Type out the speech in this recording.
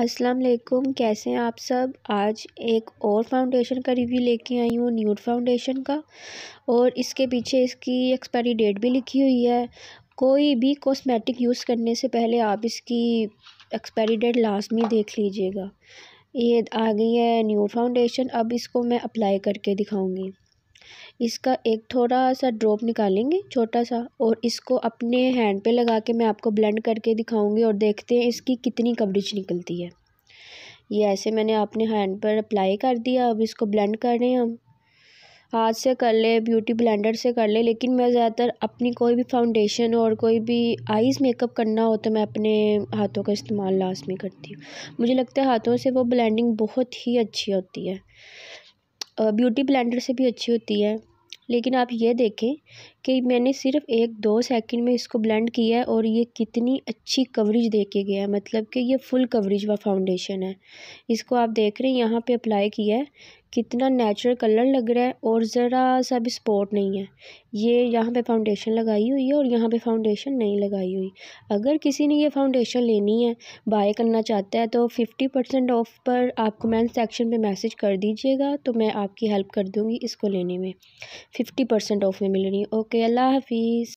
अस्सलाम वालेकुम कैसे हैं आप सब आज एक और फाउंडेशन का रिव्यू लेके आई हूँ न्यूट फाउंडेशन का और इसके पीछे इसकी एक्सपायरी डेट भी लिखी हुई है कोई भी कॉस्मेटिक यूज़ करने से पहले आप इसकी एक्सपायरी डेट लाजमी देख लीजिएगा ये आ गई है न्यूट फाउंडेशन अब इसको मैं अप्लाई करके दिखाऊँगी इसका एक थोड़ा सा ड्रॉप निकालेंगे छोटा सा और इसको अपने हैंड पे लगा के मैं आपको ब्लेंड करके दिखाऊंगी और देखते हैं इसकी कितनी कवरेज निकलती है ये ऐसे मैंने अपने हैंड पर अप्लाई कर दिया अब इसको ब्लेंड कर रहे हैं हम हाथ से कर ले ब्यूटी ब्लेंडर से कर ले लेकिन मैं ज़्यादातर अपनी कोई भी फाउंडेशन और कोई भी आईज़ मेकअप करना हो तो मैं अपने हाथों का इस्तेमाल लास्ट में करती हूँ मुझे लगता है हाथों से वो ब्लेंडिंग बहुत ही अच्छी होती है ब्यूटी ब्लेंडर से भी अच्छी होती है लेकिन आप ये देखें कि मैंने सिर्फ़ एक दो सेकंड में इसको ब्लेंड किया है और ये कितनी अच्छी कवरेज दे के गया है मतलब कि ये फ़ुल कवरेज व फाउंडेशन है इसको आप देख रहे हैं यहाँ पे अप्लाई किया है कितना नेचुरल कलर लग रहा है और ज़रा सा भी स्पॉट नहीं है ये यहाँ पे फाउंडेशन लगाई हुई है और यहाँ पे फाउंडेशन नहीं लगाई हुई अगर किसी ने ये फाउंडेशन लेनी है बाय करना चाहता है तो फिफ्टी परसेंट ऑफ पर आप कमेंट सेक्शन पे मैसेज कर दीजिएगा तो मैं आपकी हेल्प कर दूँगी इसको लेने में फ़िफ्टी परसेंट ऑफ में मिल रही है ओके अल्लाह हाफिज़